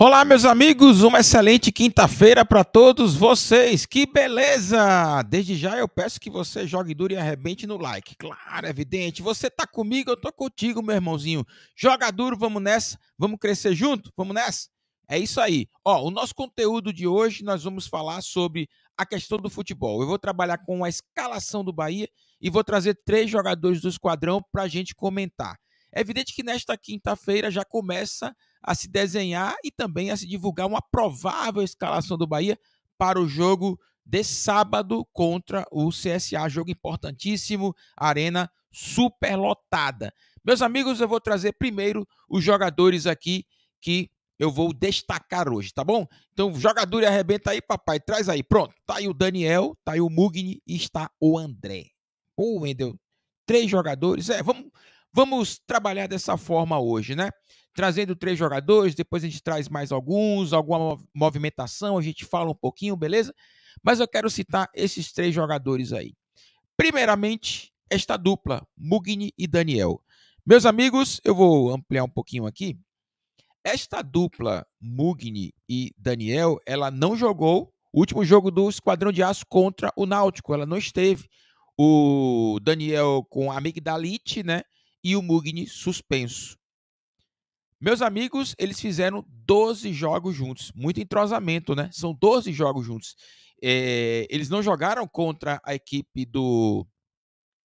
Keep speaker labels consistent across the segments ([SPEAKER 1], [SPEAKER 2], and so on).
[SPEAKER 1] Olá, meus amigos, uma excelente quinta-feira para todos vocês. Que beleza! Desde já eu peço que você jogue duro e arrebente no like. Claro, é evidente. Você tá comigo, eu tô contigo, meu irmãozinho. Joga duro, vamos nessa. Vamos crescer junto? Vamos nessa? É isso aí. Ó, o nosso conteúdo de hoje nós vamos falar sobre a questão do futebol. Eu vou trabalhar com a escalação do Bahia e vou trazer três jogadores do esquadrão para a gente comentar. É evidente que nesta quinta-feira já começa a se desenhar e também a se divulgar uma provável escalação do Bahia para o jogo de sábado contra o CSA, jogo importantíssimo, arena superlotada. Meus amigos, eu vou trazer primeiro os jogadores aqui que eu vou destacar hoje, tá bom? Então, jogador e arrebenta aí, papai, traz aí. Pronto, tá aí o Daniel, tá aí o Mugni e está o André. Ô, oh, Wendel, três jogadores. É, vamos, vamos trabalhar dessa forma hoje, né? trazendo três jogadores, depois a gente traz mais alguns, alguma movimentação, a gente fala um pouquinho, beleza? Mas eu quero citar esses três jogadores aí. Primeiramente, esta dupla, Mugni e Daniel. Meus amigos, eu vou ampliar um pouquinho aqui. Esta dupla, Mugni e Daniel, ela não jogou o último jogo do Esquadrão de Aço contra o Náutico, ela não esteve. O Daniel com a amigdalite, né? E o Mugni suspenso. Meus amigos, eles fizeram 12 jogos juntos. Muito entrosamento, né? São 12 jogos juntos. É, eles não jogaram contra a equipe do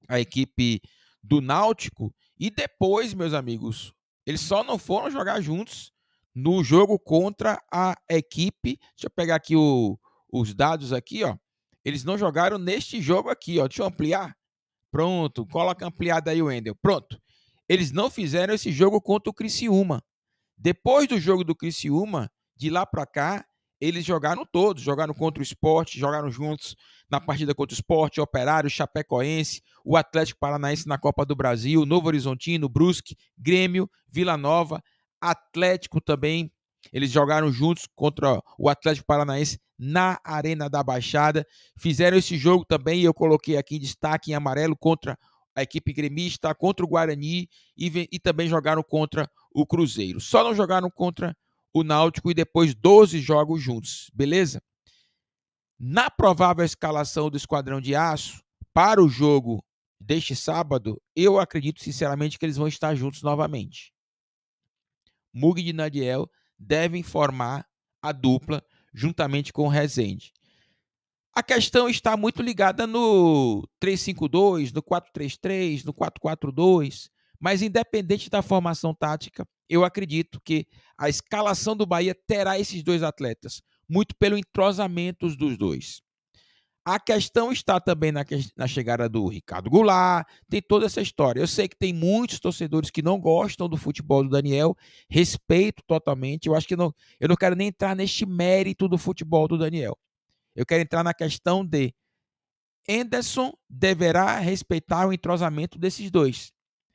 [SPEAKER 1] a equipe do Náutico e depois, meus amigos, eles só não foram jogar juntos no jogo contra a equipe. Deixa eu pegar aqui o, os dados aqui, ó. Eles não jogaram neste jogo aqui, ó. Deixa eu ampliar. Pronto, coloca ampliada aí o Wendel. Pronto. Eles não fizeram esse jogo contra o Criciúma. Depois do jogo do Criciúma, de lá para cá, eles jogaram todos, jogaram contra o esporte, jogaram juntos na partida contra o esporte, Operário, Chapecoense, o Atlético Paranaense na Copa do Brasil, Novo Horizontino, Brusque, Grêmio, Vila Nova, Atlético também. Eles jogaram juntos contra o Atlético Paranaense na Arena da Baixada. Fizeram esse jogo também, e eu coloquei aqui em destaque em amarelo contra a equipe gremista, contra o Guarani e, e também jogaram contra o Cruzeiro. Só não jogaram contra o Náutico e depois 12 jogos juntos, beleza? Na provável escalação do Esquadrão de Aço, para o jogo deste sábado, eu acredito sinceramente que eles vão estar juntos novamente. Mug e Nadiel devem formar a dupla juntamente com o Rezende. A questão está muito ligada no 352, no 433, no 442, mas independente da formação tática, eu acredito que a escalação do Bahia terá esses dois atletas, muito pelo entrosamento dos dois. A questão está também na, na chegada do Ricardo Goulart, tem toda essa história. Eu sei que tem muitos torcedores que não gostam do futebol do Daniel, respeito totalmente. Eu acho que não, eu não quero nem entrar neste mérito do futebol do Daniel. Eu quero entrar na questão de Anderson deverá respeitar o entrosamento desses dois.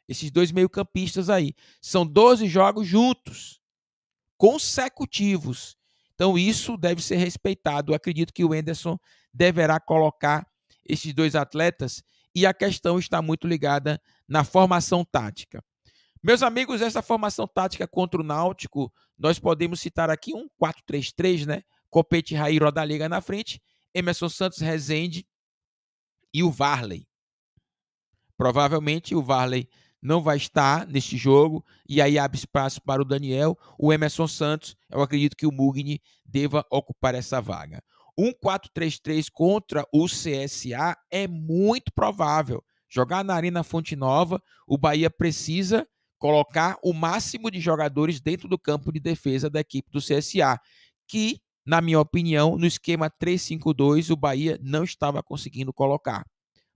[SPEAKER 1] Esses dois meio-campistas aí. São 12 jogos juntos, consecutivos. Então, isso deve ser respeitado. Eu acredito que o Anderson deverá colocar esses dois atletas e a questão está muito ligada na formação tática. Meus amigos, essa formação tática contra o Náutico, nós podemos citar aqui um 4-3-3, né? Copete Rairo da Liga na frente, Emerson Santos Rezende e o Varley. Provavelmente o Varley não vai estar neste jogo e aí abre espaço para o Daniel, o Emerson Santos. Eu acredito que o Mugni deva ocupar essa vaga. Um 4-3-3 contra o CSA é muito provável. Jogar na Arena Fonte Nova, o Bahia precisa colocar o máximo de jogadores dentro do campo de defesa da equipe do CSA, que na minha opinião, no esquema 3-5-2, o Bahia não estava conseguindo colocar.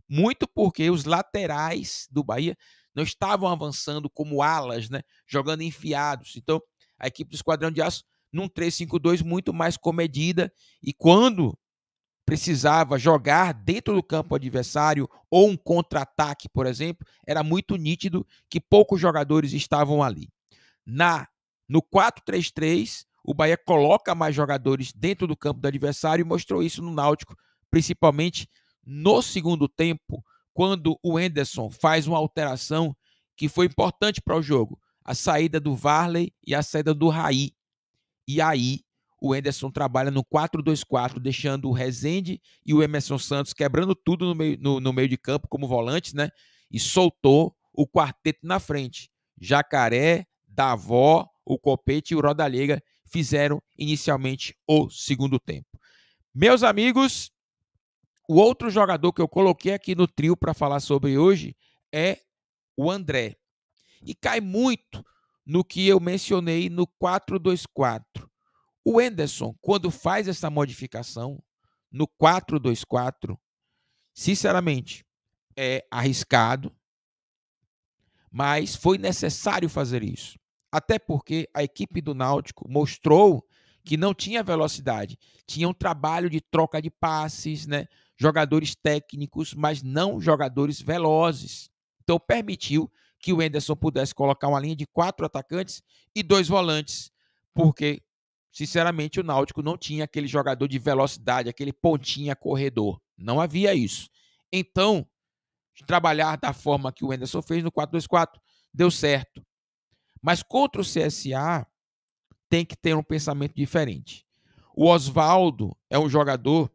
[SPEAKER 1] Muito porque os laterais do Bahia não estavam avançando como alas, né? jogando enfiados. Então, a equipe do Esquadrão de Aço, num 3-5-2 muito mais comedida, e quando precisava jogar dentro do campo adversário ou um contra-ataque, por exemplo, era muito nítido que poucos jogadores estavam ali. Na no 4-3-3, o Bahia coloca mais jogadores dentro do campo do adversário e mostrou isso no Náutico, principalmente no segundo tempo, quando o Enderson faz uma alteração que foi importante para o jogo, a saída do Varley e a saída do Raí. E aí o Enderson trabalha no 4-2-4, deixando o Rezende e o Emerson Santos quebrando tudo no meio, no, no meio de campo como volantes, né? E soltou o quarteto na frente. Jacaré, Davó, o Copete e o Rodallega fizeram inicialmente o segundo tempo. Meus amigos, o outro jogador que eu coloquei aqui no trio para falar sobre hoje é o André. E cai muito no que eu mencionei no 4-2-4. O Enderson, quando faz essa modificação no 4-2-4, sinceramente, é arriscado, mas foi necessário fazer isso. Até porque a equipe do Náutico mostrou que não tinha velocidade, tinha um trabalho de troca de passes, né? jogadores técnicos, mas não jogadores velozes. Então permitiu que o Enderson pudesse colocar uma linha de quatro atacantes e dois volantes, porque sinceramente o Náutico não tinha aquele jogador de velocidade, aquele pontinha corredor, não havia isso. Então, trabalhar da forma que o Enderson fez no 4-2-4 deu certo. Mas contra o CSA, tem que ter um pensamento diferente. O Oswaldo é um jogador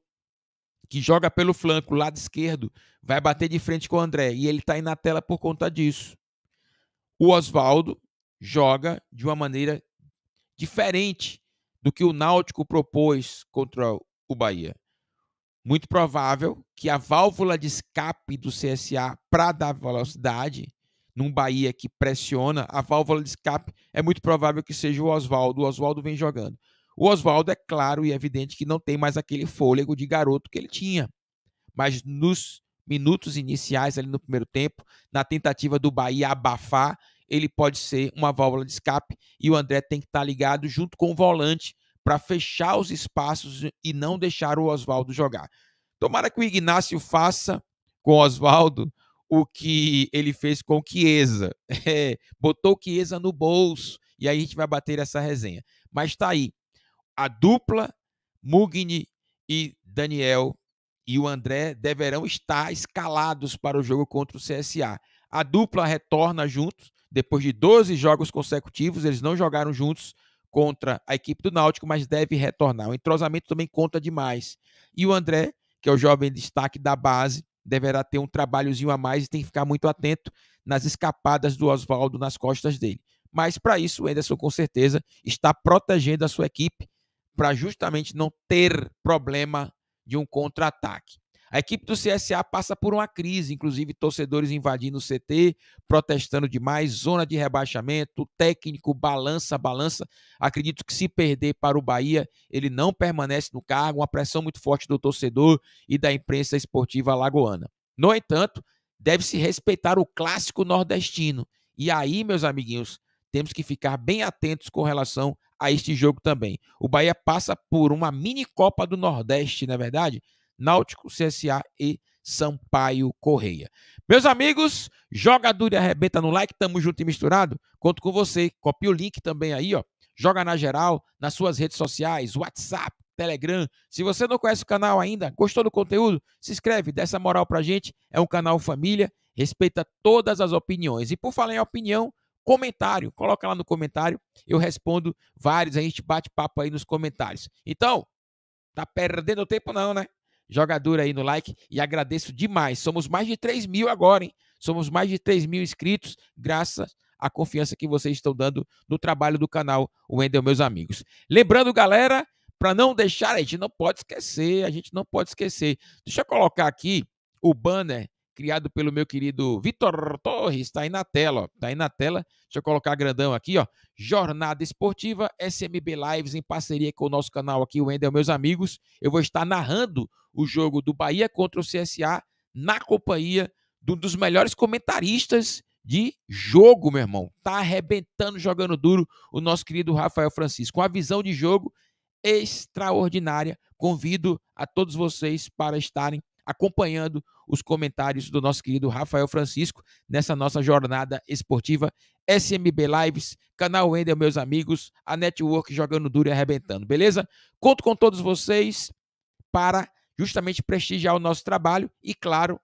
[SPEAKER 1] que joga pelo flanco, lado esquerdo, vai bater de frente com o André e ele está aí na tela por conta disso. O Oswaldo joga de uma maneira diferente do que o Náutico propôs contra o Bahia. Muito provável que a válvula de escape do CSA para dar velocidade num Bahia que pressiona, a válvula de escape é muito provável que seja o Oswaldo. O Oswaldo vem jogando. O Oswaldo é claro e evidente que não tem mais aquele fôlego de garoto que ele tinha. Mas nos minutos iniciais, ali no primeiro tempo, na tentativa do Bahia abafar, ele pode ser uma válvula de escape e o André tem que estar tá ligado junto com o volante para fechar os espaços e não deixar o Oswaldo jogar. Tomara que o Ignacio faça com o Oswaldo o que ele fez com o Chiesa. É, botou o Chiesa no bolso. E aí a gente vai bater essa resenha. Mas tá aí. A dupla, Mugni e Daniel e o André deverão estar escalados para o jogo contra o CSA. A dupla retorna juntos. Depois de 12 jogos consecutivos, eles não jogaram juntos contra a equipe do Náutico, mas deve retornar. O entrosamento também conta demais. E o André, que é o jovem destaque da base, deverá ter um trabalhozinho a mais e tem que ficar muito atento nas escapadas do Oswaldo nas costas dele. Mas para isso, o Anderson com certeza está protegendo a sua equipe para justamente não ter problema de um contra-ataque. A equipe do CSA passa por uma crise, inclusive torcedores invadindo o CT, protestando demais, zona de rebaixamento, técnico balança, balança. Acredito que se perder para o Bahia, ele não permanece no cargo, uma pressão muito forte do torcedor e da imprensa esportiva lagoana. No entanto, deve-se respeitar o clássico nordestino. E aí, meus amiguinhos, temos que ficar bem atentos com relação a este jogo também. O Bahia passa por uma mini Copa do Nordeste, na é verdade, Náutico, CSA e Sampaio Correia. Meus amigos, joga duro e arrebenta no like, tamo junto e misturado. Conto com você. Copia o link também aí, ó. Joga na geral, nas suas redes sociais, WhatsApp, Telegram. Se você não conhece o canal ainda, gostou do conteúdo, se inscreve, dá essa moral pra gente. É um canal família, respeita todas as opiniões. E por falar em opinião, comentário, coloca lá no comentário, eu respondo vários, a gente bate papo aí nos comentários. Então, tá perdendo tempo não, né? jogador aí no like e agradeço demais. Somos mais de 3 mil agora, hein? Somos mais de 3 mil inscritos, graças à confiança que vocês estão dando no trabalho do canal Wendel, meus amigos. Lembrando, galera, para não deixar, a gente não pode esquecer, a gente não pode esquecer. Deixa eu colocar aqui o banner criado pelo meu querido Vitor Torres, está aí na tela, está aí na tela. Deixa eu colocar grandão aqui, ó. Jornada Esportiva SMB Lives em parceria com o nosso canal aqui, o Wendel, meus amigos. Eu vou estar narrando o jogo do Bahia contra o CSA na companhia de um dos melhores comentaristas de jogo, meu irmão. Tá arrebentando, jogando duro o nosso querido Rafael Francisco. Uma visão de jogo extraordinária. Convido a todos vocês para estarem acompanhando os comentários do nosso querido Rafael Francisco nessa nossa jornada esportiva SMB Lives, canal Wendel, meus amigos, a Network jogando duro e arrebentando, beleza? Conto com todos vocês para justamente prestigiar o nosso trabalho e, claro,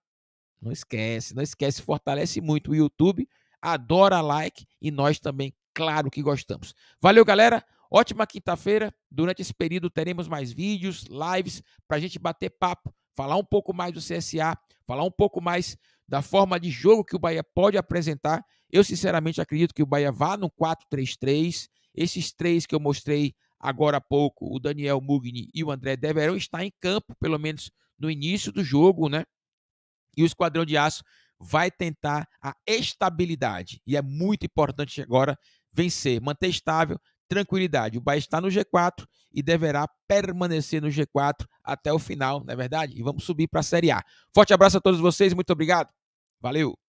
[SPEAKER 1] não esquece, não esquece, fortalece muito o YouTube, adora like e nós também, claro que gostamos. Valeu, galera! Ótima quinta-feira. Durante esse período teremos mais vídeos, lives, para a gente bater papo, falar um pouco mais do CSA, falar um pouco mais da forma de jogo que o Bahia pode apresentar. Eu, sinceramente, acredito que o Bahia vá no 4-3-3. Esses três que eu mostrei agora há pouco, o Daniel Mugni e o André deverão estar em campo, pelo menos no início do jogo, né? E o Esquadrão de Aço vai tentar a estabilidade. E é muito importante agora vencer, manter estável, tranquilidade. O Bahia está no G4 e deverá permanecer no G4 até o final, não é verdade? E vamos subir para a Série A. Forte abraço a todos vocês, muito obrigado. Valeu!